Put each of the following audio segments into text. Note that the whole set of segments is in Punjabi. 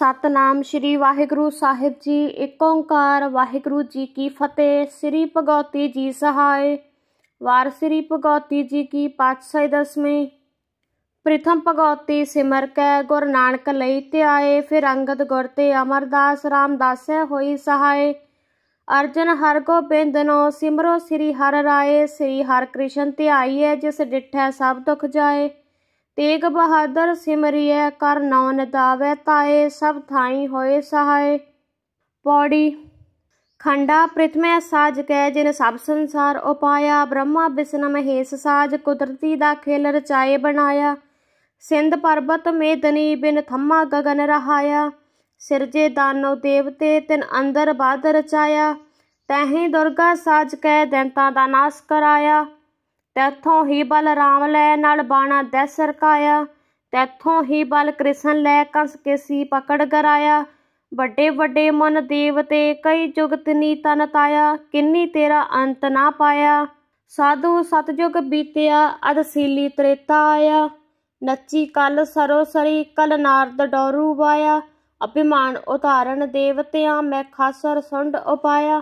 ਸਤਨਾਮ ਸ਼੍ਰੀ ਵਾਹਿਗੁਰੂ ਸਾਹਿਬ ਜੀ ਏਕ ਓੰਕਾਰ ਵਾਹਿਗੁਰੂ ਜੀ ਕੀ ਫਤਿਹ ਸ੍ਰੀ ਭਗਉਤੀ ਜੀ ਸਹਾਇ ਵਾਰ ਸ੍ਰੀ ਭਗਉਤੀ ਜੀ ਕੀ ਪਾਤਸ਼ਾਹੀ ਦਸਵੇਂ ਪ੍ਰਥਮ ਭਗਉਤੀ ਸਿਮਰ ਕੈ ਗੁਰ ਨਾਨਕ ਲਈ ਧਿਆਏ ਫਿਰ ਅੰਗਦ ਗੁਰ ਤੇ ਅਮਰਦਾਸ ਰਾਮਦਾਸ ਹੋਈ ਸਹਾਇ ਅਰਜਨ ਹਰ ਗੋਬਿੰਦ ਨੋ ਸਿਮਰੋ ਸ੍ਰੀ ਹਰ ਰਾਏ ਸ੍ਰੀ ਹਰ ਕ੍ਰਿਸ਼ਨ ਧਿਆਈਐ ਜਿਸ ਡਿਠੈ ਸਭ ਦੁਖ ਜਾਏ ਤੇਗ ਬਹਾਦਰ ਸਿਮਰਿਐ ਕਰ ਨਉ ਨਦਾਵੇ ਤਾਏ ਸਭ ਥਾਈ ਹੋਏ ਸਹਾਏ ਪੌੜੀ ਖੰਡਾ ਪ੍ਰਿਥਮੈ ਸਾਜ ਕੈ ਜਿਨ ਸਭ ਸੰਸਾਰ ਉਪਾਇਆ ਬ੍ਰਹਮਾ ਵਿਸ਼ਨ ਮਹੇਸ਼ ਸਾਜ ਕੁਦਰਤੀ ਦਾ ਖੇਲ ਰਚਾਏ ਬਣਾਇਆ ਸਿੰਧ ਪਰਬਤ ਮੇਦਨੀ ਬਿਨ ਥੰਮਾ ਗਗਨ ਰਹਾਇਆ ਸਿਰਜੇ ਦਾਨੋ ਦੇਵਤੇ ਤਿਨ ਅੰਦਰ ਬਾਦ ਰਚਾਇਆ ਤਹੀਂ ਦੁਰਗਾ ਸਾਜ ਕੈ ਦੰਤਾ ਦਾ ਨਾਸ ਕਰਾਇਆ ਤੈਥੋਂ ਹੀ ਬਲ ਰਾਮ ਲੈ ਨਾਲ ਬਾਣਾ ਦੈ ਸਰਕਾਇਆ ਤੈਥੋਂ ਹੀ ਬਲ ਕ੍ਰਿਸ਼ਨ ਲੈ ਕੰਸ ਕੇ ਸੀ ਪਕੜ ਕਰਾਇਆ ਵੱਡੇ ਵੱਡੇ ਮਨ ਦੇਵਤੇ ਕਈ ਜੁਗਤ ਨੀ ਤਨ ਤਾਇਆ ਕਿੰਨੀ ਤੇਰਾ ਅੰਤ ਨਾ ਪਾਇਆ ਸਾਧੂ ਸਤਜੁਗ ਬੀਤਿਆ ਅਦਸੀਲੀ ਤ੍ਰੇਤਾ ਆਇਆ ਨੱਚੀ ਕਲ ਸਰੋ ਸਰੀ ਕਲ ਨਾਰਦ ਡੋਰੂ ਵਾਇਆ ਅਭਿਮਾਨ ਉਤਾਰਨ ਦੇਵਤਿਆਂ ਮੈਂ ਖਾਸਰ ਸੰਡ ਉਪਾਇਆ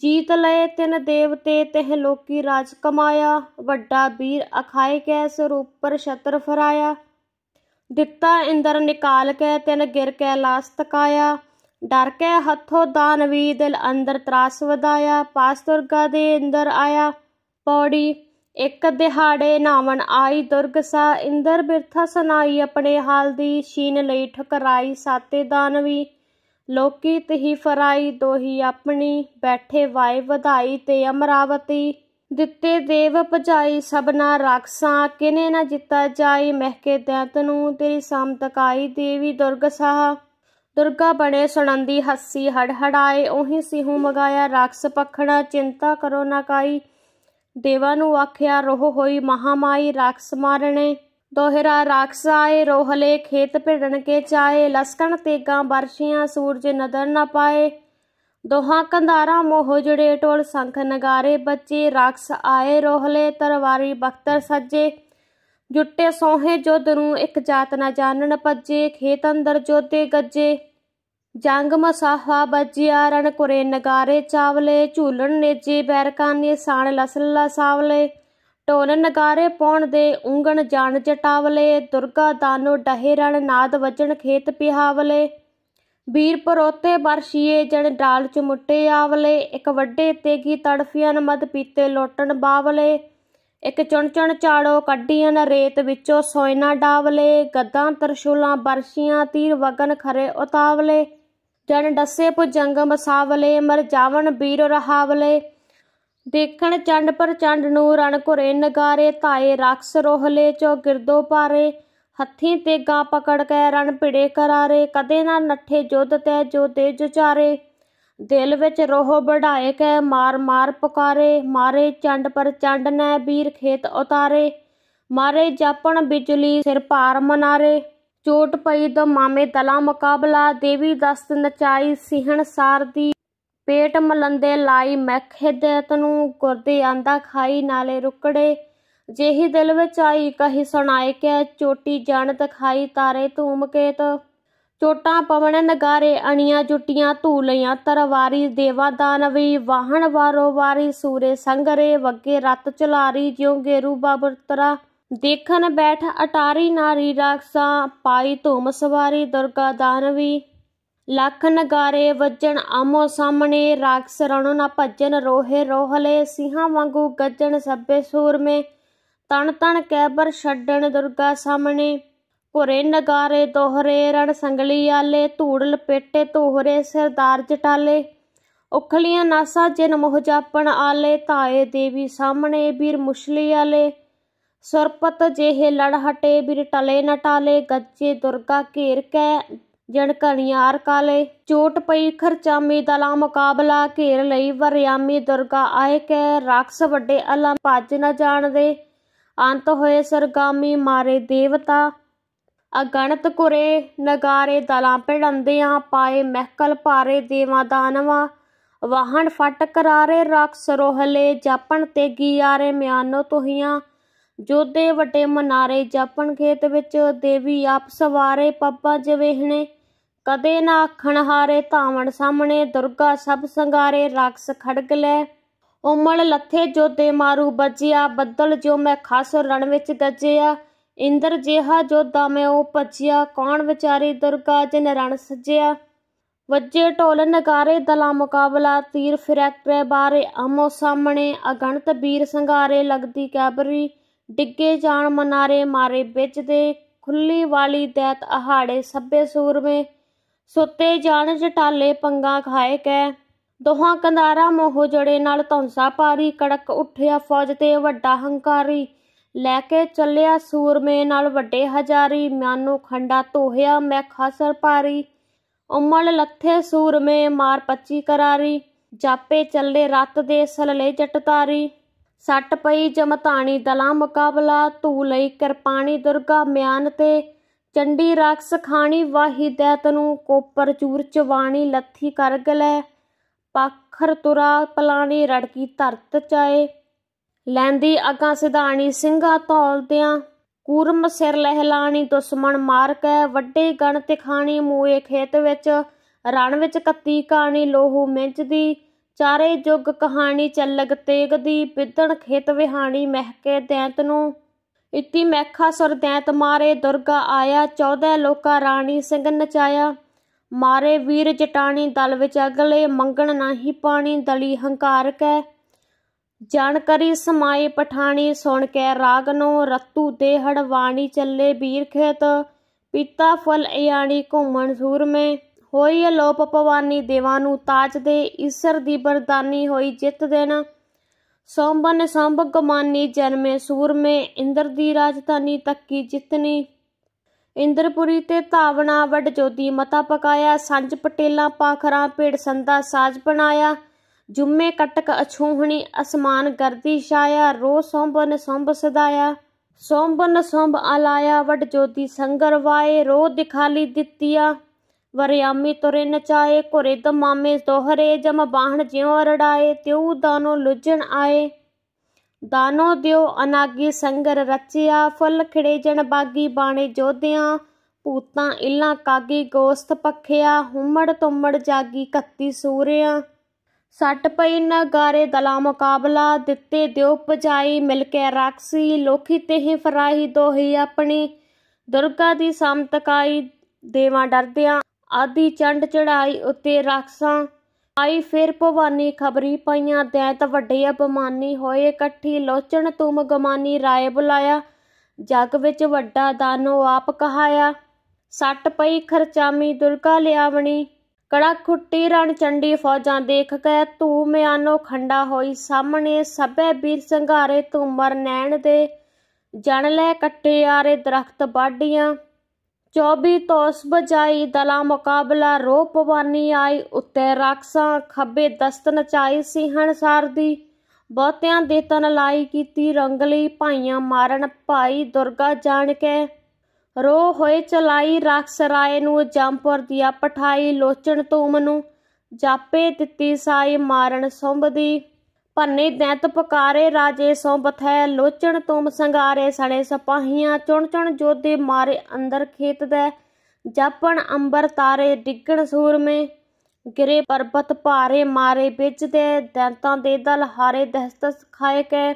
ਜੀਤ ਲਏ ਤਿੰਨ ਦੇਵਤੇ ਤਹਿ ਲੋਕੀ ਰਾਜ ਕਮਾਇਆ ਵੱਡਾ ਵੀਰ ਅਖਾਏ ਕੈ ਸਰੂਪ ਪਰ ਛਤਰ ਫਰਾਇਆ ਦਿੱਤਾ ਇੰਦਰ ਨਿਕਾਲ ਕੈ ਤਿੰਨ ਗਿਰ ਕੈ ਲਾਸ ਤਕਾਇਆ ਡਰ ਕੈ ਹੱਥੋ ਦਾਨਵੀ ਦਿਲ ਅੰਦਰ ਤਰਾਸ ਵਧਾਇਆ ਪਾਸ ਦੁਰਗਾ ਦੇ ਅੰਦਰ ਆਇਆ ਪੌੜੀ ਇੱਕ ਦਿਹਾੜੇ ਨਾਵਣ ਆਈ ਦੁਰਗਸਾ ਇੰਦਰ ਬਿਰਥਾ ਸਨਾਈ ਆਪਣੇ ਹਾਲ ਦੀ ਸ਼ੀਨ ਲਈ ਠਕਰਾਈ ਸਾਤੇ ਦਾਨਵੀ ਲੋਕੀ ਤਹੀ ਫਰਾਈ ਦੋਹੀ ਆਪਣੀ ਬੈਠੇ ਵਾਏ ਵਧਾਈ ਤੇ ਅਮਰਾਵਤੀ ਦਿੱਤੇ ਦੇਵ ਭਜਾਈ ਸਭਨਾ ਰਾਖਸਾਂ ਕਿਨੇ ਨਾ ਜਿੱਤਾ ਜਾਈ ਮਹਿਕੇ ਦੈਂਤ ਨੂੰ ਤੇਰੀ ਸਾਮਤਕਾਈ ਦੇਵੀ ਦੁਰਗ ਸਾਹ ਦੁਰਗਾ ਬਣੇ ਸੁਣੰਦੀ ਹੱਸੀ ਹੜਹੜਾਏ ਉਹੀ ਸਿਹੂ ਮਗਾਇਆ ਰਾਖਸ ਪਖੜਾ ਚਿੰਤਾ ਕਰੋ ਨਾ ਕਾਈ ਦੇਵਾਂ ਨੂੰ ਆਖਿਆ ਰੋਹ ਹੋਈ ਮਹਾਮਾਈ ਰਾਖਸ ਮਾਰਣੇ ਦੋਹਿਰਾ ਰਾਖਸਾਏ ਰੋਹਲੇ ਖੇਤ ਭਿੜਨ ਕੇ ਚਾਏ ਲਸਕਣ ਤੇਗਾ ਬਰਸ਼ੀਆਂ ਸੂਰਜ ਨਦਰ ਨਾ ਪਾਏ ਦੋਹਾਂ ਕੰਧਾਰਾਂ ਮੋਹ ਜੜੇ ਟੋਲ ਸੰਖ ਨਗਾਰੇ ਬੱਚੇ ਰਾਖਸ ਆਏ ਰੋਹਲੇ ਤਰਵਾਰੀ ਬਖਤਰ ਸੱਜੇ ਜੁੱਟੇ ਸੋਹੇ ਜੋਦ ਨੂੰ ਇੱਕ ਜਾਤ ਨਾ ਜਾਣਨ ਭੱਜੇ ਖੇਤ ਅੰਦਰ ਜੋਤੇ ਗੱਜੇ ਜੰਗ ਮਸਾਹਾ ਬੱਜਿਆ ਰਣ ਕੁਰੇ ਨਗਾਰੇ ਚਾਵਲੇ ਝੂਲਣ ਨੇਜੇ ਬੈਰਕਾਨੇ ਸਾਣ ਲਸਲਾ ਸਾਵਲੇ ਢੋਲ ਨਗਾਰੇ ਪਾਉਣ ਦੇ ਉਂਗਣ ਜਾਣ ਜਟਾਵਲੇ ਦੁਰਗਾ ਦਾਨੋ ਡਹਿਰਣ ਨਾਦ ਵਜਣ ਖੇਤ ਪਿਹਾਵਲੇ ਵੀਰ ਪਰੋਤੇ ਬਰਸ਼ੀਏ ਜਣ ਡਾਲ ਚ ਮੁੱਟੇ ਆਵਲੇ ਇੱਕ ਵੱਡੇ ਤੇਗੀ ਤੜਫੀਆਂ ਮਦ ਪੀਤੇ ਲੋਟਣ ਬਾਵਲੇ ਇੱਕ ਚੁਣ ਚੁਣ ਚਾੜੋ ਕੱਢੀਆਂ ਰੇਤ ਵਿੱਚੋਂ ਸੋਇਨਾ ਡਾਵਲੇ ਗੱਦਾਂ ਤਰਸ਼ੂਲਾਂ ਬਰਸ਼ੀਆਂ ਤੀਰ ਵਗਨ ਖਰੇ ਉਤਾਵਲੇ ਜਣ ਡੱਸੇ ਪੁ ਮਸਾਵਲੇ ਮਰ ਜਾਵਣ ਵੀਰ ਰਹਾਵਲੇ ਦੇਖਣ ਚੰਡ ਪਰ ਚੰਡ ਨੂੰ ਰਣ ਘੁਰੇ ਨਗਾਰੇ ਧਾਏ ਰਕਸ ਰੋਹਲੇ ਚੋ ਗਿਰਦੋ ਪਾਰੇ ਹੱਥੀਂ ਤੇ ਪਕੜ ਕੇ ਰਣ ਭਿੜੇ ਕਰਾਰੇ ਕਦੇ ਨਾ ਨੱਠੇ ਜੁੱਧ ਤੇ ਜੋਦੇ ਜੁਚਾਰੇ ਦਿਲ ਵਿੱਚ ਰੋਹ ਬੜਾਏ ਕੇ ਮਾਰ ਮਾਰ ਪੁਕਾਰੇ ਮਾਰੇ ਚੰਡ ਪਰ ਚੰਡ ਨੇ ਵੀਰ ਖੇਤ ਉਤਾਰੇ ਮਾਰੇ ਜਾਪਣ ਬਿਜਲੀ ਸਿਰ ਭਾਰ ਮਨਾਰੇ ਚੋਟ ਪਈ ਮਾਮੇ ਦਲਾ ਮੁਕਾਬਲਾ ਦੇਵੀ ਦਸਤ ਨਚਾਈ ਸਿਹਣ ਸਾਰ ਦੀ ਪੇਟ ਮਲੰਦੇ ਲਾਈ ਮੈਖੇ ਦੇਤ ਨੂੰ ਗੁਰਦੇ ਆਂਦਾ ਖਾਈ ਨਾਲੇ ਰੁਕੜੇ ਜਿਹੀ ਦਿਲ ਵਿੱਚ ਆਈ ਕਹੀ ਸੁਣਾਏ ਕਿ ਚੋਟੀ ਜਾਣ ਦਿਖਾਈ ਤਾਰੇ ਧੂਮ ਤੋ ਚੋਟਾਂ ਪਵਣ ਨਗਾਰੇ ਅਣੀਆਂ ਜੁੱਟੀਆਂ ਲਈਆਂ ਤਰਵਾਰੀ ਦੇਵਾ ਦਾਨਵੀ ਵਾਹਣ ਵਾਰੋ ਵਾਰੀ ਸੂਰੇ ਸੰਗਰੇ ਵੱਗੇ ਰਤ ਚਲਾਰੀ ਜਿਉ ਗੇਰੂ ਬਾਬਰ ਤਰਾ ਦੇਖਣ ਬੈਠ ਅਟਾਰੀ ਨਾਰੀ ਰਾਖਸਾ ਪਾਈ ਧੂਮ ਸਵਾਰੀ ਦੁਰਗਾ ਦਾਨਵੀ ਲੱਖ ਨਗਾਰੇ ਵੱਜਣ ਆਮੋ ਸਾਹਮਣੇ ਰਾਖਸ ਰਣ ਨਾ ਭੱਜਣ ਰੋਹੇ ਰੋਹਲੇ ਸਿਹਾਂ ਵਾਂਗੂ ਗੱਜਣ ਸੱਬੇ ਸੂਰਮੇ ਤਣ ਤਣ ਕੈਬਰ ਛੱਡਣ ਦੁਰਗਾ ਸਾਹਮਣੇ ਕੋਰੇ ਨਗਾਰੇ ਦੋਹਰੇ ਰਣ ਸੰਗਲੀ ਆਲੇ ਧੂੜ ਲਪੇਟੇ ਤੋਹਰੇ ਸਰਦਾਰ ਜਟਾਲੇ ਉਖਲੀਆਂ ਨਾਸਾ ਜਿਨ ਮੋਹ ਜਾਪਣ ਆਲੇ ਧਾਏ ਦੇਵੀ ਸਾਹਮਣੇ ਵੀਰ ਮੁਸ਼ਲੀ ਆਲੇ ਸਰਪਤ ਜਿਹੇ ਲੜ ਹਟੇ ਬਿਰ ਟਲੇ ਨਟਾਲੇ ਗੱਜੇ ਦੁਰਗਾ ਘੇਰ ਕੈ ਜਣਕਣਿਆਰ ਕਾਲੇ ਚੋਟ ਪਈ ਖਰਚਾਮੀ ਦਲਾ ਮੁਕਾਬਲਾ ਘੇਰ ਲਈ ਵਰਿਆਮੀ ਦੁਰਗਾ ਆਏ ਕੇ ਰਾਖਸ ਵੱਡੇ ਅਲਾ ਪੱਜ ਨਾ ਜਾਣਦੇ ਅੰਤ ਹੋਏ ਸਰਗਾਮੀ ਮਾਰੇ ਦੇਵਤਾ ਅਗਣਤ ਕੁਰੇ ਨਗਾਰੇ ਦਲਾਂ ਆ ਪਾਏ ਮਹਿਕਲ ਭਾਰੇ ਦੇਵਾ ਦਾਨਵਾ ਵਾਹਣ ਫਟ ਕਰਾਰੇ ਰਾਖਸ ਰੋਹਲੇ ਜਾਪਣ ਤੇ ਗਿਆਰੇ ਮਿਆਨੋ ਤੁਹੀਆਂ ਜੋਦੇ ਵੱਡੇ ਮਨਾਰੇ ਜਾਪਣ ਖੇਤ ਵਿੱਚ ਦੇਵੀ ਆਪ ਸਵਾਰੇ ਪੱਪਾ ਜਵੇਹਣੇ ਕਦੇ ਨਾ ਆਖਣ ਹਾਰੇ ਧਾਵਣ ਸਾਹਮਣੇ ਦੁਰਗਾ ਸਭ ਸੰਗਾਰੇ ਰਕਸ ਖੜਗ ਲੈ ਉਮਲ ਲੱਥੇ ਜੋਦੇ ਮਾਰੂ ਬੱਜਿਆ ਬੱਦਲ ਜੋ ਮੈਂ ਖਾਸ ਰਣ ਵਿੱਚ ਗੱਜਿਆ ਇੰਦਰ ਜਿਹਾ ਦਾ ਮੈਂ ਉਹ ਭੱਜਿਆ ਕੌਣ ਵਿਚਾਰੀ ਦੁਰਗਾ ਜਿਨ ਰਣ ਸਜਿਆ ਵੱਜੇ ਢੋਲ ਨਗਾਰੇ ਦਲਾ ਮੁਕਾਬਲਾ ਤੀਰ ਫਿਰੈ ਬਾਰੇ ਅਮੋ ਸਾਹਮਣੇ ਅਗਣਤ ਵੀਰ ਸੰਗਾਰੇ ਲਗਦੀ ਕੈਬਰੀ ਡਿੱਗੇ ਜਾਣ ਮਨਾਰੇ ਮਾਰੇ ਵਿੱਚ ਦੇ ਖੁੱਲੀ ਵਾਲੀ ਦੈਤ ਅਹਾੜੇ ਸੱਬੇ ਸੂਰਮੇ ਸੁੱਤੇ ਜਾਣ ਜਟਾਲੇ ਪੰਗਾ ਖਾਏ ਕੈ ਦੋਹਾਂ ਕੰਦਾਰਾ ਮੋਹ ਜੜੇ ਨਾਲ ਧੌਂਸਾ ਪਾਰੀ ਕੜਕ ਉੱਠਿਆ ਫੌਜ ਤੇ ਵੱਡਾ ਹੰਕਾਰੀ ਲੈ ਕੇ ਚੱਲਿਆ ਸੂਰਮੇ ਨਾਲ ਵੱਡੇ ਹਜ਼ਾਰੀ ਮਾਨੋ ਖੰਡਾ ਤੋਹਿਆ ਮੈਂ ਖਾਸਰ ਪਾਰੀ ਉਮਲ ਲੱਥੇ ਸੂਰਮੇ ਮਾਰ ਪੱਚੀ ਕਰਾਰੀ ਜਾਪੇ ਚੱਲੇ ਰਤ ਦੇ ਸਲਲੇ ਜਟਤਾਰੀ ਸੱਟ ਪਈ ਜਮਤਾਣੀ ਦਲਾ ਮੁਕਾਬਲਾ ਤੂ ਲਈ ਕਿਰਪਾਣੀ ਦੁਰਗਾ ਮਿਆਨ ਤੇ ਚੰਡੀ ਰਾਖਸ ਖਾਣੀ ਵਾਹੀ ਦੇਤ ਨੂੰ ਕੋਪਰ ਚੂਰ ਚਵਾਣੀ ਲੱਥੀ ਕਰਗਲੇ ਲੈ ਪਾਖਰ ਤੁਰਾ ਪਲਾਣੀ ਰੜਕੀ ਧਰਤ ਚਾਏ ਲੈਂਦੀ ਅਗਾ ਸਿਧਾਣੀ ਸਿੰਘਾ ਤੌਲਦਿਆਂ ਕੂਰਮ ਸਿਰ ਲਹਿਲਾਣੀ ਦੁਸ਼ਮਣ ਮਾਰ ਕੇ ਵੱਡੇ ਗਣ ਤੇ ਖਾਣੀ ਮੂਏ ਖੇਤ ਵਿੱਚ ਰਣ ਵਿੱਚ ਕੱਤੀ ਕਾਣੀ ਲੋਹੂ ਮਿੰਚ ਦੀ ਚਾਰੇ ਜੁਗ ਕਹਾਣੀ ਚੱਲਗ ਤੇਗ ਦੀ ਪਿੱਦਣ ਖੇਤ ਵਿਹਾਣੀ ਮਹਿਕੇ ਦੈਂਤ ਨੂੰ ਇਤੀ ਮੈਖਾ ਸੁਰ ਮਾਰੇ ਦੁਰਗਾ ਆਇਆ 14 ਲੋਕਾ ਰਾਣੀ ਸਿੰਘ ਨਚਾਇਆ ਮਾਰੇ ਵੀਰ ਜਟਾਣੀ ਦਲ ਵਿੱਚ ਅਗਲੇ ਮੰਗਣ ਨਾਹੀ ਪਾਣੀ ਦਲੀ ਹੰਕਾਰ ਕੈ ਜਾਣਕਾਰੀ ਸਮਾਏ ਪਠਾਣੀ ਸੁਣ ਕੇ ਰਾਗ ਨੂੰ ਰਤੂ ਤੇ ਹੜਵਾਣੀ ਚੱਲੇ ਵੀਰ ਖੇਤ ਪੀਤਾ ਫਲ ਇਆਣੀ ਘੁੰਮਣ ਮੇ ਹੋਈ ਲੋਪ ਪਵਾਨੀ ਦੇਵਾਂ ਨੂੰ ਤਾਜ ਦੇ ਈਸ਼ਰ ਦੀ ਬਰਦਾਨੀ ਹੋਈ ਜਿੱਤ ਦੇਣਾ ਸੋਮਬਨ संभ कमानी ਜਨਮੇ ਸੂਰਮੇ ਇੰਦਰ ਦੀ ਰਾਜਧਾਨੀ ਤੱਕੀ ਜਿਤਨੀ ਇੰਦਰਪੁਰੀ ਤੇ ਧਾਵਣਾ ਵੱਡ ਜੋਦੀ ਮਤਾ ਪਕਾਇਆ ਸੰਜ ਪਟੇਲਾ ਪਾਖਰਾ ਭੇੜ ਸੰਦਾ ਸਾਜ ਬਣਾਇਆ ਜੁਮੇ ਕਟਕ ਅਛੂਹਣੀ ਅਸਮਾਨ ਗਰਦੀ ਛਾਇਆ ਰੋ ਸੋਮਬਨ ਸੰਭ ਸਦਾਇਆ ਸੋਮਬਨ ਸੰਭ ਆਲਾਇਆ ਵੱਡ ਜੋਦੀ ਸੰਗਰ ਵਾਏ ਰੋ ਦਿਖਾਲੀ ਦਿੱਤੀਆ ਤੁਰੇ ਨਚਾਏ ਕੋਰੇ ਦਮਾਮੇ ਦੋਹਰੇ ਜਮ ਬਾਹਣ ਜਿਉ ज्यों ਤਿਉ ਦਾਨੋ ਲੁਜਣ ਆਏ ਦਾਨੋ ਦਿਉ ਅਨਾਗੀ ਸੰਗਰ ਰਚਿਆ ਫੁੱਲ ਖਿੜੇ ਜਣ ਬਾਗੀ ਬਾਣੇ ਜੋਧਿਆਂ ਪੂਤਾਂ ਇਲਾਂ ਕਾਗੀ ਗੋਸਤ ਪਖਿਆ ਹੁਮੜ ਤੁਮੜ ਜਾਗੀ ਕੱਤੀ ਸੂਰਿਆਂ ਸੱਟ ਪਈ ਨਗਾਰੇ ਦਲਾ ਮੁਕਾਬਲਾ ਦਿੱਤੇ ਦਿਉ ਪਜਾਈ ਮਿਲ ਕੇ ਰਾਖਸੀ ਲੋਖੀ ਤੇਹ ਫਰਾਹੀ ਦੋਹੀ ਆਪਣੀ ਦੁਰਗਾ ਦੀ ਸਮਤਕਾਈ ਦੇਵਾ ਡਰਦਿਆਂ ਆਦੀ ਚੰਡ ਚੜਾਈ ਉੱਤੇ ਰਾਖਸਾਂ ਆਈ ਫਿਰ ਭਵਾਨੀ ਖਬਰੀ ਪਈਆਂ ਦੈਂਤ ਵੱਡੇ ਅਪਮਾਨੀ ਹੋਏ ਇਕੱਠੀ ਲੋਚਣ ਤੁਮ ਗਮਾਨੀ ਰਾਏ ਬੁਲਾਇਆ ਜਗ ਵਿੱਚ ਵੱਡਾ ਦਾਨੋ ਆਪ ਕਹਾਇਆ ਸੱਟ ਪਈ ਖਰਚਾਮੀ ਦੁਰਗਾ ਲਿਆਵਣੀ ਕੜਾ ਖੁੱਟੀ ਰਣ ਚੰਡੀ ਫੌਜਾਂ ਦੇਖ ਕੇ ਧੂਮ ਮਿਆਨੋ ਖੰਡਾ ਹੋਈ ਸਾਹਮਣੇ ਸਭੇ ਵੀਰ ਸੰਘਾਰੇ ਧੂਮਰ ਨੈਣ ਦੇ ਜਣ ਲੈ ਕੱਟੇ ਆਰੇ ਦਰਖਤ ਬਾਡੀਆਂ ਚੌਬੀ ਤੋਸ ਬਜਾਈ ਦਲਾ ਮੁਕਾਬਲਾ ਰੋ ਪਵਾਨੀ ਆਈ ਉੱਤੇ ਰਾਖਸਾਂ ਖੱਬੇ ਦਸਤ ਨਚਾਈ ਸਿਹਣ ਦੀ ਬਹੁਤਿਆਂ ਦੇ ਤਨ ਲਾਈ ਕੀਤੀ ਰੰਗਲੀ ਭਾਈਆਂ ਮਾਰਨ ਭਾਈ ਦੁਰਗਾ ਜਾਣ ਕੇ ਰੋ ਹੋਏ ਚਲਾਈ ਰਾਖਸ ਰਾਏ ਨੂੰ ਜੰਪੁਰ ਦੀਆ ਪਠਾਈ ਲੋਚਣ ਤੂਮ ਨੂੰ ਜਾਪੇ ਦਿੱਤੀ ਸਾਈ ਮਾਰਨ ਸੰਭਦੀ ਪੰਨੇ ਦੈਂਤ ਪਕਾਰੇ ਰਾਜੇ ਸੋ ਬਥੈ ਲੋਚਣ ਤੁਮ ਸੰਗਾਰੇ ਸਣੇ ਸਪਾਹੀਆਂ ਚੁਣ ਚੁਣ ਜੋਦੇ ਮਾਰੇ ਅੰਦਰ ਖੇਤ ਦੇ ਜਾਪਣ ਅੰਬਰ ਤਾਰੇ ਡਿੱਗਣ ਸੂਰਮੇ ਗਿਰੇ ਪਰਬਤ ਭਾਰੇ ਮਾਰੇ ਵਿੱਚ ਦੇ ਦੰਤਾਂ ਦੇ ਦਲ ਹਾਰੇ ਦਸਤਸ ਖਾਏ ਕੈ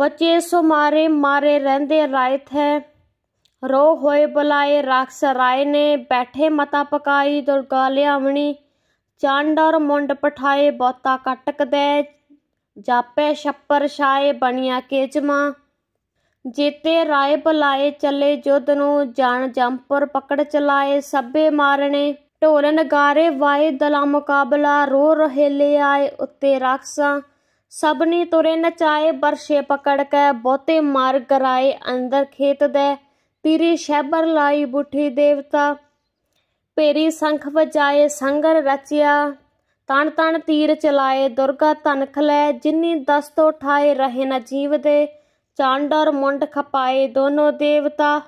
ਬਚੇ ਸੋ ਮਾਰੇ ਮਾਰੇ ਰਹਿੰਦੇ ਰਾਇਤ ਹੈ ਰੋ ਹੋਏ ਬੁਲਾਏ ਰਾਖਸ ਰਾਏ ਨੇ ਬੈਠੇ ਮਤਾ ਪਕਾਈ ਦੁਰਗਾ ਲਿਆਵਣੀ ਚਾਂਡ ਔਰ ਮੁੰਡ ਪਠਾਏ ਬੋਤਾ ਕਟਕਦੇ ਜਾਪੇ ਛੱਪਰ ਛਾਏ ਬਣਿਆ ਕੇਜਮਾ ਜੀਤੇ ਰਾਏ ਬੁਲਾਏ ਚੱਲੇ ਜੁੱਧ ਨੂੰ ਜਾਣ ਜੰਪੁਰ ਪਕੜ ਚਲਾਏ ਸੱਬੇ ਮਾਰਨੇ ਢੋਲ ਨਗਾਰੇ ਵਾਏ ਦਲਾ ਮੁਕਾਬਲਾ ਰੋ ਲੈ ਆਏ ਉੱਤੇ ਰਾਖਸਾਂ ਸਭਨੀ ਤੁਰੇ ਨਚਾਏ ਬਰਸ਼ੇ ਪਕੜ ਕੇ ਬਹੁਤੇ ਮਾਰ ਕਰਾਏ ਅੰਦਰ ਖੇਤ ਦੇ ਪੀਰੀ ਸ਼ੈਬਰ ਲਾਈ ਬੁੱਠੀ ਦੇਵਤਾ ਪੇਰੀ ਸੰਖ ਵਜਾਏ ਸੰਗਰ ਰਚਿਆ ਤਣ ਤਣ ਤੀਰ ਚਲਾਏ ਦੁਰਗਾ ਤਨਖ ਲੈ ਜਿਨੀ ਦਸ ਤੋਂ ਠਾਏ ਰਹੇ ਨਾ ਜੀਵ ਦੇ ਚਾਂਡਰ ਮੁੰਡ ਖਪਾਏ ਦੋਨੋ ਦੇਵਤਾ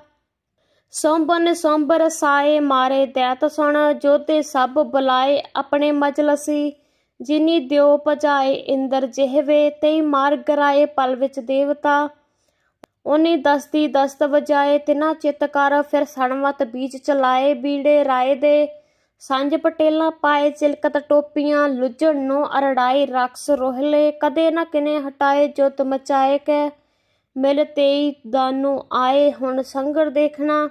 ਸੋਮਬਨ ਸੋਮਬਰ ਸਾਏ ਮਾਰੇ ਦੇਤ ਸੁਣ ਜੋਤੇ ਸਭ ਬੁਲਾਏ ਆਪਣੇ ਮਜਲਸੀ ਜਿਨੀ ਦਿਓ ਪਜਾਏ ਇੰਦਰ ਜਿਹਵੇ ਤੇ ਮਾਰ ਗਰਾਏ ਪਲ ਵਿੱਚ ਦੇਵਤਾ ਉਨੀ ਦਸਤੀ ਦਸਤ ਵਜਾਏ ਤਿਨਾ ਚਿਤਕਾਰ ਫਿਰ ਸਣਵਤ ਬੀਜ ਚਲਾਏ ਬੀੜੇ ਰਾਏ ਦੇ ਸਾਂਝ ਪਟੇਲਾ ਪਾਏ ਚਿਲਕਤ ਟੋਪੀਆਂ ਲੁੱਜਣ ਨੂੰ ਅਰੜਾਈ ਰਕਸ ਰੋਹਲੇ ਕਦੇ ਨਾ ਕਿਨੇ ਹਟਾਏ ਜੁੱਤ ਮਚਾਏ ਕੈ ਮਿਲ ਤੇਈ ਦਾਨੂ ਆਏ ਹੁਣ ਸੰਗਰ ਦੇਖਣਾ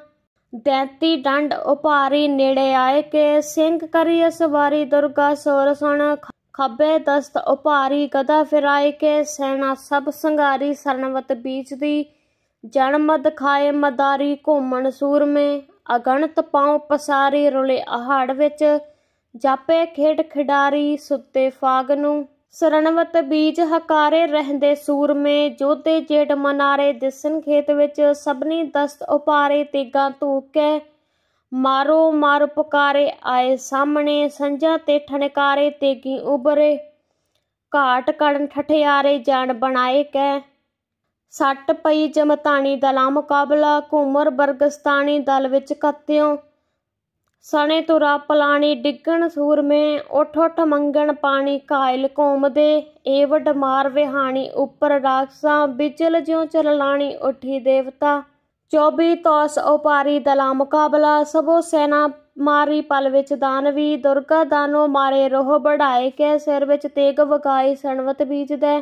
ਦੈਤੀ ਡੰਡ ਉਪਾਰੀ ਨੇੜੇ ਆਏ ਕੇ ਸਿੰਘ ਕਰੀ ਅਸਵਾਰੀ ਦੁਰਗਾ ਸੋਰ ਸਣ ਖੱਬੇ ਦਸਤ ਉਪਾਰੀ ਗਦਾ ਫਿਰਾਏ ਕੇ ਸੈਨਾ ਸਭ ਸੰਗਾਰੀ ਸਰਨਵਤ ਬੀਚ ਦੀ ਜਨਮਦ ਖਾਏ ਮਦਾਰੀ ਘੁੰਮਣ ਸੂਰਮੇ ਅਗਣਤ ਪਾਉ ਪਸਾਰੇ ਰੁਲੇ ਆਹੜ ਵਿੱਚ ਜਾਪੇ ਖੇਡ ਖਿਡਾਰੀ ਸੁੱਤੇ ਫਾਗ ਨੂੰ ਸਰਣਵਤ ਬੀਜ ਹਕਾਰੇ ਰਹਿੰਦੇ ਸੂਰਮੇ ਜੋਧੇ ਜੇਡ ਮਨਾਰੇ ਦਿਸਨ ਖੇਤ ਵਿੱਚ ਸਭਨੀ ਦਸਤ ਉਪਾਰੇ ਤੇਗਾ ਤੂਕੇ ਮਾਰੋ ਮਾਰ ਪੁਕਾਰੇ ਆਏ ਸਾਹਮਣੇ ਸੰਜਾ ਤੇ ਠਣਕਾਰੇ ਤੇਗੀ ਉਬਰੇ ਘਾਟ ਕੜਨ ਠਠਿਆਰੇ ਜਾਣ ਬਣਾਏ ਕੈ ਸੱਟ ਪਈ ਜਮਤਾਣੀ ਦਾ ਲਾ ਮੁਕਾਬਲਾ ਘੂਮਰ ਬਰਗਸਤਾਨੀ ਦਲ ਵਿੱਚ ਕੱਤਿਓ ਸਣੇ ਤੁਰਾ ਪਲਾਣੀ ਡਿੱਗਣ ਸੂਰਮੇ ਉਠ ਉਠ ਮੰਗਣ ਪਾਣੀ ਕਾਇਲ ਕੋਮ ਦੇ ਵਡ ਮਾਰ ਵਿਹਾਣੀ ਉੱਪਰ ਰਾਖਸਾਂ ਬਿਜਲ ਜਿਉ ਚਲਲਾਣੀ ਉਠੀ ਦੇਵਤਾ 24 ਤੋਸ ਉਪਾਰੀ ਦਲਾ ਮੁਕਾਬਲਾ ਸਭੋ ਸੈਨਾ ਮਾਰੀ ਪਲ ਵਿੱਚ ਦਾਨਵੀ ਦੁਰਗਾ ਦਾਨੋ ਮਾਰੇ ਰੋਹ ਬੜਾਏ ਕੇ ਸਿਰ ਵਿੱਚ ਤੇਗ ਵਗਾਈ ਸਣਵਤ ਬੀਜਦਾ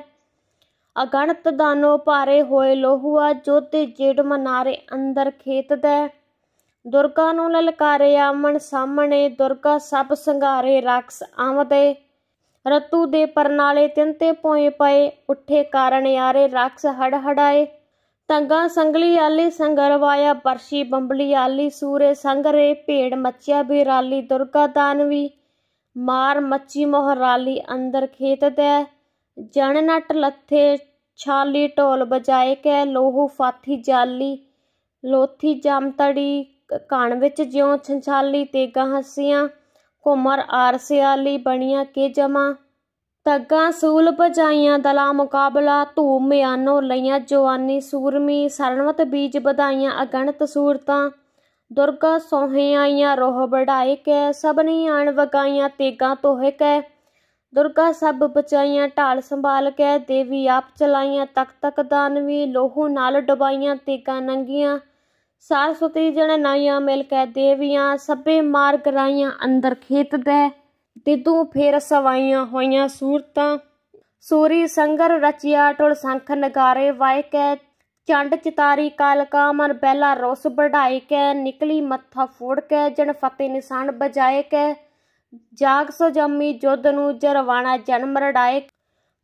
ਅਗਣਤ ਦਾਨੋ ਭਾਰੇ ਹੋਏ ਲੋਹੂਆ ਜੋਤੇ ਜੇੜ ਮਨਾਰੇ ਅੰਦਰ ਖੇਤ ਦੁਰਗਾ ਨੂੰ ਲਲਕਾਰੇ ਆਮਣ ਸਾਹਮਣੇ ਦੁਰਗਾ ਸਭ ਸੰਘਾਰੇ ਰਕਸ ਆਮਦੇ ਰਤੂ ਦੇ ਪਰਨਾਲੇ ਤਿੰਤੇ ਪੋਏ ਪਏ ਉੱਠੇ ਕਾਰਣ ਯਾਰੇ ਰਕਸ ਹੜਹੜਾਏ ਤੰਗਾ ਸੰਗਲੀ ਆਲੀ ਸੰਗਰਵਾਇਆ ਪਰਸ਼ੀ ਬੰਬਲੀ ਆਲੀ ਸੂਰੇ ਸੰਗਰੇ ਭੇੜ ਮੱਚਿਆ ਬੇਰਾਲੀ ਦੁਰਗਾ ਤਾਨਵੀ ਮਾਰ ਮੱਚੀ ਮੋਹਰਾਲੀ ਅੰਦਰ ਖੇਤ ਜਣ ਨਟ ਲੱਥੇ ਛਾਲੀ ਢੋਲ ਬਜਾਏ ਕੈ ਲੋਹੂ ਫਾਥੀ ਜਾਲੀ ਲੋਥੀ ਜਮਤੜੀ ਕਾਣ ਵਿੱਚ ਜਿਉ ਛੰਛਾਲੀ ਤੇ ਗਹਸੀਆਂ ਕੁਮਰ ਆਰਸਿਆਲੀ ਬਣੀਆਂ ਕੇ ਜਮਾ ਤੱਗਾ ਸੂਲ ਭਜਾਈਆਂ ਦਲਾ ਮੁਕਾਬਲਾ ਧੂਮ ਮਿਆਨੋ ਲਈਆਂ ਜਵਾਨੀ ਸੂਰਮੀ ਸਰਣਵਤ ਬੀਜ ਵਧਾਈਆਂ ਅਗਣਤ ਸੂਰਤਾ ਦੁਰਗਾ ਸੋਹੇ ਆਈਆਂ ਰੋਹ ਬੜਾਏ ਕੈ ਸਭਨੀ ਆਣ ਵਗਾਈਆਂ ਤੇਗਾ ਤੋਹੇ ਕੈ ਦੁਰਗਾ ਸਭ ਬਚਾਈਆਂ ਢਾਲ ਸੰਭਾਲ ਕੇ ਦੇਵੀ ਆਪ ਚਲਾਈਆਂ ਤਕ ਤਕ ਦਾਨਵੀ ਲੋਹੂ ਨਾਲ ਡਬਾਈਆਂ ਤੇਗਾ ਨੰਗੀਆਂ ਸਾਰਸਵਤੀ ਜਣ ਨਾਈਆਂ ਮਿਲ ਕੇ ਦੇਵੀਆਂ ਸਭੇ ਮਾਰ ਕਰਾਈਆਂ ਅੰਦਰ ਖੇਤ ਦੇ ਤਿੱਦੂ ਫੇਰ ਸਵਾਈਆਂ ਹੋਈਆਂ ਸੂਰਤਾਂ ਸੂਰੀ ਸੰਗਰ ਰਚਿਆ ਟੁਲ ਸੰਖ ਨਗਾਰੇ ਵਾਇ ਕੈ ਚੰਡ ਚਿਤਾਰੀ ਕਾਲ ਕਾਮਰ ਪਹਿਲਾ ਰੋਸ ਬੜਾਈ ਕੇ ਨਿਕਲੀ ਮੱਥਾ ਫੋੜ ਕੇ ਜਣ ਫਤਿਹ ਨਿਸ਼ਾਨ ਬਜਾਏ ਕੇ ਜਾਗ ਸੋ ਜੰਮੀ ਜੁੱਧ ਨੂੰ ਜਰਵਾਣਾ ਜਨਮ ਰੜਾਇਕ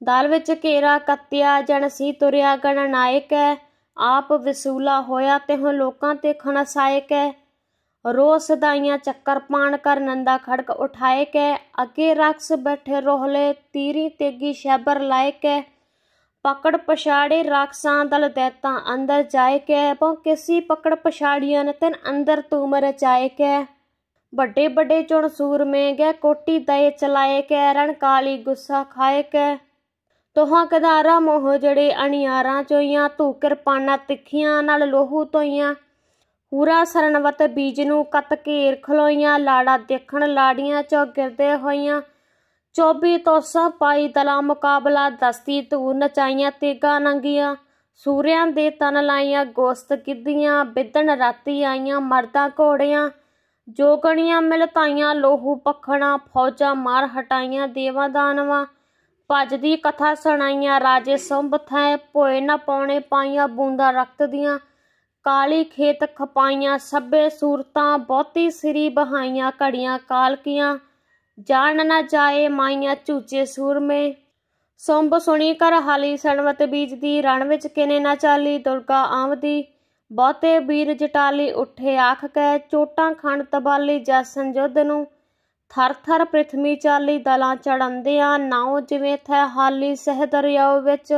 ਦਲ ਵਿੱਚ ਘੇਰਾ ਕੱਤਿਆ ਜਨ ਸੀ ਤੁਰਿਆ ਗਣਨਾਇਕ ਹੈ ਆਪ ਵਿਸੂਲਾ ਹੋਇਆ ਤੇ ਹੁਣ ਲੋਕਾਂ ਤੇ ਖਣਸਾਇਕ ਹੈ ਰੋ ਸਦਾਈਆਂ ਚੱਕਰ ਪਾਣ ਕਰ ਨੰਦਾ ਖੜਕ ਉਠਾਏ ਕੈ ਅਗੇ ਰਕਸ ਬੈਠੇ ਰੋਹਲੇ ਤੀਰੀ ਤੇਗੀ ਸ਼ੈਬਰ ਲਾਇ ਕੈ ਪਕੜ ਪਛਾੜੇ ਰਕਸਾਂ ਦਲ ਦੇਤਾ ਅੰਦਰ ਜਾਏ ਕੈ ਪਉ ਕਿਸੀ ਪਕੜ ਪਛਾੜੀਆਂ ਨੇ ਤਨ ਅੰਦਰ ਤੂਮਰ ਚਾਏ ਕੈ ਵੱਡੇ ਵੱਡੇ ਚੁਣ ਸੂਰਮੇ ਗਏ ਕੋਟੀ ਤਏ ਚਲਾਏ ਕੈ ਰਣ ਕਾਲੀ ਗੁੱਸਾ ਖਾਏ ਕੈ ਤੋਹਾਂ ਕਦਾਰਾ ਮੋਹ ਜੜੇ ਅਣਿਆਰਾਂ ਚੋਈਆਂ ਤੂ ਕਿਰਪਾਨਾਂ ਤਿੱਖੀਆਂ ਨਾਲ ਲੋਹੂ ਤੋਈਆਂ ਪੂਰਾ ਸਰਣਵਤ ਬੀਜ ਨੂੰ ਕਤ ਘੇਰ ਖਲੋਈਆਂ ਲਾੜਾ ਦੇਖਣ ਲਾੜੀਆਂ ਚੋ ਗਿਰਦੇ ਹੋਈਆਂ ਚੋਬੀ ਤੋਸਾ ਪਾਈ ਤਲਾ ਮੁਕਾਬਲਾ ਦਸਤੀ ਤੂ ਨਚਾਈਆਂ ਤੇਗਾ ਨੰਗੀਆਂ ਸੂਰਿਆਂ ਦੇ ਤਨ ਲਾਈਆਂ ਗੋਸਤ ਕਿੱਦੀਆਂ ਬਿੱਦਣ ਰਾਤੀ ਆਈਆਂ ਮਰਦਾਂ ਘੋੜਿਆਂ ਜੋਗਣੀਆਂ ਮਿਲਤਾਈਆਂ ਲੋਹੂ ਪਖਣਾ ਫੌਜਾਂ ਮਾਰ ਹਟਾਈਆਂ ਦੇਵਾਂ ਦਾਨਵਾ ਦੀ ਕਥਾ ਸੁਣਾਈਆਂ ਰਾਜੇ ਸੰਭਥੈ ਥੈ ਭੋਏ ਨਾ ਪਾਉਣੇ ਪਾਈਆਂ ਬੂੰਦਾ ਰਕਤ ਦੀਆਂ ਕਾਲੀ ਖੇਤ ਖਪਾਈਆਂ ਸੱਬੇ ਸੂਰਤਾਂ ਬਹੁਤੀ ਸ੍ਰੀ ਬਹਾਈਆਂ ਘੜੀਆਂ ਕਾਲਕੀਆਂ ਜਾਣ ਨਾ ਜਾਏ ਮਾਈਆਂ ਝੂਚੇ ਸੂਰਮੇ ਸੰਭ ਸੁਣੀ ਕਰ ਹਾਲੀ ਸਣਵਤ ਬੀਜ ਦੀ ਰਣ ਵਿੱਚ ਕਿਨੇ ਨਾ ਚਾਲੀ ਦੁਰਗਾ ਆਵਦੀ ਬਹੁਤੇ ਵੀਰ ਜਟਾਲੀ ਉੱਠੇ ਆਖ ਕੈ ਚੋਟਾਂ ਖੰਡ ਤਬਾਲੀ ਜਸਨ ਜੁੱਧ ਨੂੰ ਥਰ ਥਰ ਪ੍ਰਥਮੀ ਚਾਲੀ ਦਲਾਂ ਚੜੰਦਿਆਂ ਨਾਉ ਜਿਵੇਂ ਥੈ ਹਾਲੀ ਸਹ ਦਰਿਆਉ ਵਿੱਚ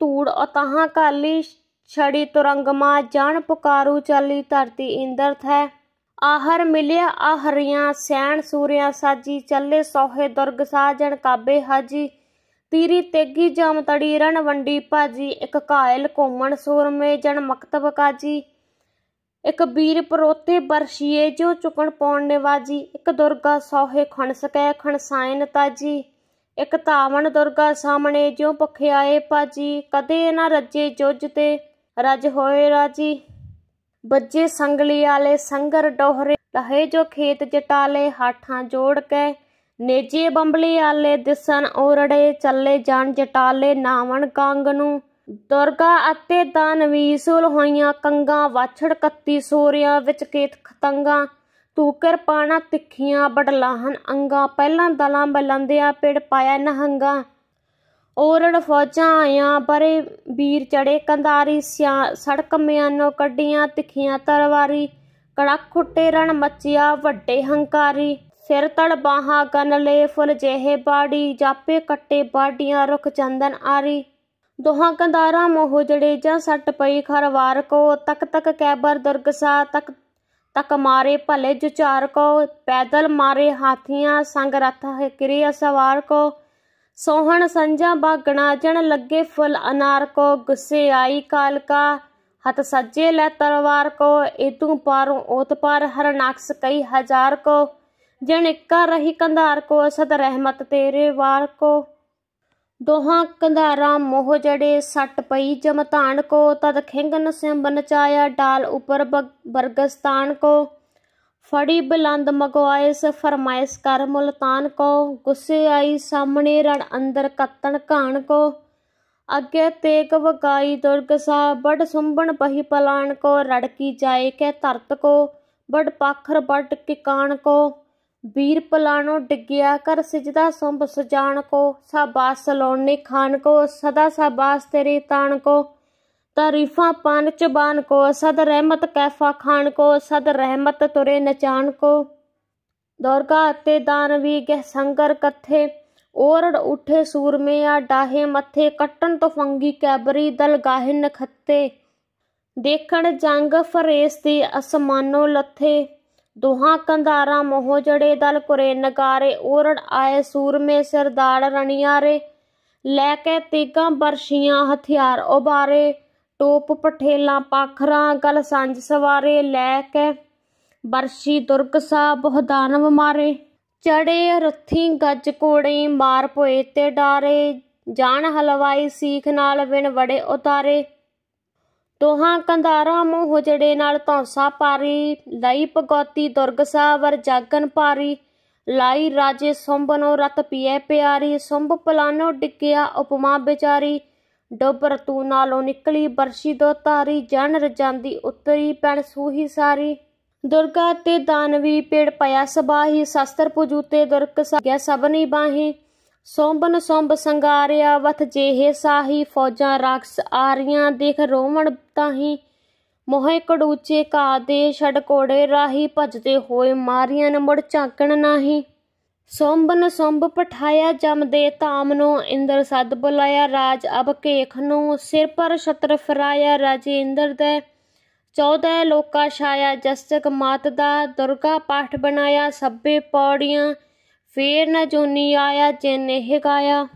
ਧੂੜ ਅਤਾਹਾਂ ਕਾਲੀ ਛੜੀ ਤੁਰੰਗਮਾ ਜਾਣ ਪੁਕਾਰੂ ਚਾਲੀ ਧਰਤੀ ਇੰਦਰ ਥੈ ਆਹਰ ਮਿਲਿਆ ਆਹਰੀਆਂ ਸੈਣ ਸੂਰਿਆ ਸਾਜੀ ਚੱਲੇ ਸੋਹੇ ਦੁਰਗ ਸਾਜਣ ਕਾਬੇ ਹਾਜੀ ਤੀਰੀ ਤੇਗੀ ਜਾਮ ਤੜੀ ਰਣ ਵੰਡੀ ਭਾਜੀ ਇੱਕ ਕਾਇਲ ਕੋਮਣ ਸੂਰਮੇ ਜਨ ਮਕਤਬ ਕਾਜੀ ਇੱਕ ਵੀਰ ਪਰੋਤੇ ਬਰਸ਼ੀਏ ਜੋ ਚੁਕਣ ਪਾਉਣ ਵਾਜੀ ਇੱਕ ਦੁਰਗਾ ਸੋਹੇ ਖਣ ਸਕੈ ਸਾਇਨ ਤਾਜੀ ਇੱਕ ਤਾਵਣ ਦੁਰਗਾ ਸਾਹਮਣੇ ਜਿਉ ਪਖਿਆਏ ਪਾਜੀ ਕਦੇ ਨਾ ਰੱਜੇ ਜੁਜ ਤੇ ਰਜ ਹੋਏ ਰਾਜੀ ਬੱਜੇ ਸੰਗਲੀ ਵਾਲੇ ਸੰਗਰ ਡੋਹਰੇ ਲਹੇ ਜੋ ਖੇਤ ਜਟਾਲੇ ਹਾਠਾਂ ਜੋੜ ਕੇ नेजे ਬੰਬਲੇ ਆਲੇ ਦਿਸਨ ਔਰੜੇ ਚੱਲੇ ਜਾਣ ਜਟਾਲੇ ਨਾਵਣ ਕੰਗ ਨੂੰ ਦੁਰਗਾ ਅਤੇ ਦਾਨਵੀ ਸੁਲ ਹੋਈਆਂ ਕੰਗਾ ਵਾਛੜ ਕੱਤੀ ਸੋਰਿਆਂ ਵਿੱਚ ਕੇਤ ਖਤੰਗਾ ਤੂ ਕਿਰਪਾਣਾ ਤਿੱਖੀਆਂ ਬੜਲਾਹਨ ਅੰਗਾ ਪਹਿਲਾਂ ਦਲਾਂ ਬਲੰਦਿਆ ਪਿੜ ਪਾਇਆ ਨਹੰਗਾ ਔਰੜ ਫੌਜਾਂ ਆਇਆ ਬਰੇ ਵੀਰ ਚੜੇ ਕੰਧਾਰੀ ਸੜਕ ਮਿਆਨੋ ਕੱਢੀਆਂ ਤਿੱਖੀਆਂ ਤਰਵਾਰੀ ਕੜਕ ਖੁੱਟੇ ਰਣ ਮੱਚਿਆ ਵੱਡੇ ਹੰਕਾਰੀ ਸਿਰ ਤੜ ਬਾਹਾਂ ਕਨ ਲੈ ਫੁੱਲ ਜਿਹੇ ਬਾੜੀ ਜਾਪੇ ਕੱਟੇ ਬਾੜੀਆਂ ਰੁਖ ਚੰਦਨ ਆਰੀ ਦੋਹਾਂ ਕੰਦਾਰਾਂ ਮੋਹ ਜੜੇ ਜਾਂ ਸੱਟ ਪਈ ਖਰਵਾਰ ਕੋ ਤਕ ਤਕ ਕੈਬਰ ਦੁਰਗਸਾ ਤਕ ਤਕ ਮਾਰੇ ਭਲੇ ਜੁਚਾਰ ਕੋ ਪੈਦਲ ਮਾਰੇ ਹਾਥੀਆਂ ਸੰਗ ਰਥ ਕਿਰਿਆ ਸਵਾਰ ਕੋ ਸੋਹਣ ਸੰਜਾ ਬਾਗਣਾ ਜਣ ਲੱਗੇ ਫੁੱਲ ਅਨਾਰ ਕੋ ਗੁੱਸੇ ਆਈ ਕਾਲ ਕਾ ਹੱਥ ਸੱਜੇ ਲੈ ਤਲਵਾਰ ਕੋ ਇਤੂ ਪਾਰੋਂ ਉਤ ਪਾਰ ਹਰਨਾਕਸ ਕਈ ਹਜ਼ਾਰ ਕੋ ਜਿਨ ਇੱਕਾ ਰਹੀ ਕੰਧਾਰ ਕੋ ਅਸਦ ਰਹਿਮਤ ਤੇਰੇ ਵਾਰ ਕੋ ਦੋਹਾਂ ਕੰਧਾਰਾਂ ਮੋਹ ਜੜੇ ਸੱਟ ਪਈ ਜਮਤਾਨ ਕੋ ਤਦ ਖਿੰਗਨ ਸਿੰਬਨ ਚਾਇਆ ਡਾਲ ਉਪਰ ਬਰਗਸਤਾਨ ਕੋ ਫੜੀ ਬਲੰਦ ਮਗਵਾਏ ਸ ਫਰਮਾਇਸ਼ ਕਰ ਮੁਲਤਾਨ ਕੋ ਗੁੱਸੇ ਆਈ ਸਾਹਮਣੇ ਰਣ ਅੰਦਰ ਕੱਤਣ ਘਾਣ ਕੋ ਅੱਗੇ ਤੇਗ ਵਗਾਈ ਦੁਰਗ ਸਾ ਬੜ ਸੁੰਬਣ ਪਹੀ ਪਲਾਣ ਕੋ ਰੜਕੀ ਜਾਏ ਕੇ ਧਰਤ ਕੋ ਬੜ ਪਾਖਰ ਬੜ ਕਿਕਾਣ ਕੋ ਵੀਰ ਪਲਾਣੋ ਡਿੱਗਿਆ ਕਰ ਸਜਦਾ ਸੰਭ ਸਜਾਣ ਕੋ ਸਾਬਾਸ ਲੋਣੇ ਖਾਨ ਕੋ ਸਦਾ ਸਾਬਾਸ ਤੇਰੀ ਤਾਨ ਕੋ ਤਾਰੀਫਾਂ ਪਨ ਚਬਾਨ ਕੋ ਸਦ ਰਹਿਮਤ ਕੈਫਾ ਖਾਨ ਕੋ ਸਦ ਰਹਿਮਤ ਤੁਰੇ ਨਚਾਨ ਕੋ ਦੌਰਗਾ ਦਾਨ ਵੀ ਗਹਿ ਸੰਗਰ ਕਥੇ ਓਰੜ ਉਠੇ ਸੂਰਮੇ ਆ ਡਾਹੇ ਮੱਥੇ ਕੱਟਣ ਤੋਂ ਫੰਗੀ ਕੈਬਰੀ ਦਲਗਾਹੇ ਨਖੱਤੇ ਦੇਖਣ ਜੰਗ ਫਰੇਸ ਦੀ ਅਸਮਾਨੋ ਲੱਥੇ ਦੋਹਾਂ ਕੰਧਾਰਾਂ ਮੋਹ ਜੜੇ ਦਲ ਕੁਰੇ ਨਕਾਰੇ ओरड़ ਆਏ ਸੂਰਮੇ ਸਰਦਾਰ ਰਣਿਆਰੇ ਲੈ ਕੇ ਤੀਕਾਂ ਬਰਸ਼ੀਆਂ ਹਥਿਆਰ ਉਬਾਰੇ ਟੋਪ ਪਠੇਲਾ ਪਾਖਰਾ ਗਲ ਸੰਜ ਸਵਾਰੇ ਲੈ ਕੇ ਬਰਸ਼ੀ ਤੁਰਕ ਸਾ ਬਹੁਦਾਨਵ ਮਾਰੇ ਚੜੇ ਰੱਥੀ ਗੱਜ ਕੋੜੇ ਮਾਰ ਪੋਏ ਤੇ ਡਾਰੇ ਜਾਣ ਹਲਵਾਈ ਸੀਖ ਨਾਲ ਵਿਣ ਵੜੇ ਉਤਾਰੇ ਦੋਹਾਂ ਕੰਧਾਰਾਂ ਮੋਹ ਜੜੇ ਨਾਲ ਧੌਂਸਾ ਪਾਰੀ ਲਈ ਪਗੋਤੀ ਦੁਰਗ ਸਾਵਰ ਜਾਗਨ ਪਾਰੀ ਲਾਈ ਰਾਜੇ ਸੰਭਨੋ ਰਤ ਪੀਏ ਪਿਆਰੀ ਸੰਭ ਪਲਾਨੋ ਡਿੱਗਿਆ ਉਪਮਾ ਵਿਚਾਰੀ ਡੋਬਰ ਤੂੰ ਨਾਲੋਂ ਨਿਕਲੀ ਬਰਸ਼ੀ ਦੋ ਤਾਰੀ ਜਨ ਰਜਾਂਦੀ ਉਤਰੀ ਪੈਣ ਸੂਹੀ ਸਾਰੀ ਦੁਰਗਾ ਤੇ ਦਾਨਵੀ ਪੇੜ ਪਿਆ ਸਬਾਹੀ ਸ਼ਸਤਰ ਪੁਜੂਤੇ ਦੁਰਗ ਸਾ ਗਿਆ ਸਭਨੀ ਬਾਹੀ ਸੋਂਬਨ ਸੋਂਬ ਸੰਗਾਰਿਆ ਵਥ ਜੇਹੇ ਸਾਹੀ ਫੌਜਾਂ ਰਾਖਸ ਆਰੀਆਂ ਦੇਖ ਰੋਵਣ ਤਾਹੀ ਮੋਹੇ ਕੜੂਚੇ ਕਾ ਦੇ ਛੜ ਕੋੜੇ ਰਾਹੀ ਭਜਦੇ ਹੋਏ ਮਾਰੀਆਂ ਨ ਮੁੜ ਝਾਕਣ ਨਾਹੀ ਸੋਂਬਨ ਸੋਂਬ ਪਠਾਇਆ ਜਮ ਦੇ ਧਾਮ ਨੂੰ ਇੰਦਰ ਸਦ ਬੁਲਾਇਆ ਰਾਜ ਅਬ ਕੇਖ ਨੂੰ ਸਿਰ ਪਰ ਛਤਰ ਫਰਾਇਆ ਰਾਜੇ ਇੰਦਰ ਦੇ 14 ਲੋਕਾ ਛਾਇਆ ਜਸਤਕ ਮਾਤ ਦਾ ਦੁਰਗਾ ਪਾਠ ਬਣਾਇਆ ਸੱਬੇ ਪੌੜੀਆਂ ਫੇਰ ਨਾ ਜੋਨੀ ਆਇਆ ਚਿੰਨ ਇਹ ਗਾਇਆ